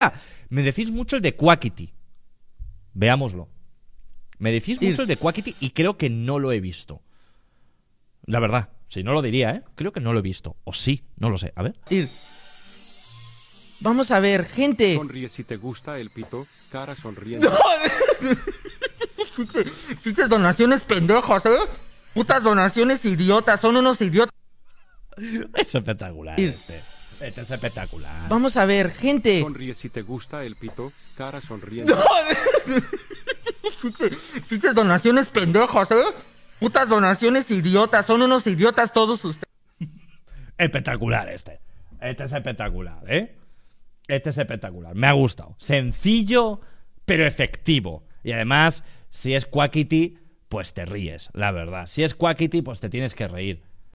Ah, me decís mucho el de Quackity. Veámoslo. Me decís mucho el de Quackity y creo que no lo he visto. La verdad, si no lo diría, ¿eh? Creo que no lo he visto. O sí, no lo sé. A ver. Vamos a ver, gente. Sonríe si te gusta el pito, cara sonriente. Dices donaciones pendejos, ¿eh? Putas donaciones idiotas, son unos idiotas. Es espectacular este. Este es espectacular. Vamos a ver, gente. Sonríe si te gusta el pito, cara sonriente. Dices donaciones pendejos, ¿eh? Putas donaciones idiotas, son unos idiotas todos ustedes. Espectacular este. Este es espectacular, ¿eh? Este es espectacular. Me ha gustado. Sencillo, pero efectivo. Y además, si es Quackity, pues te ríes, la verdad. Si es Quackity, pues te tienes que reír.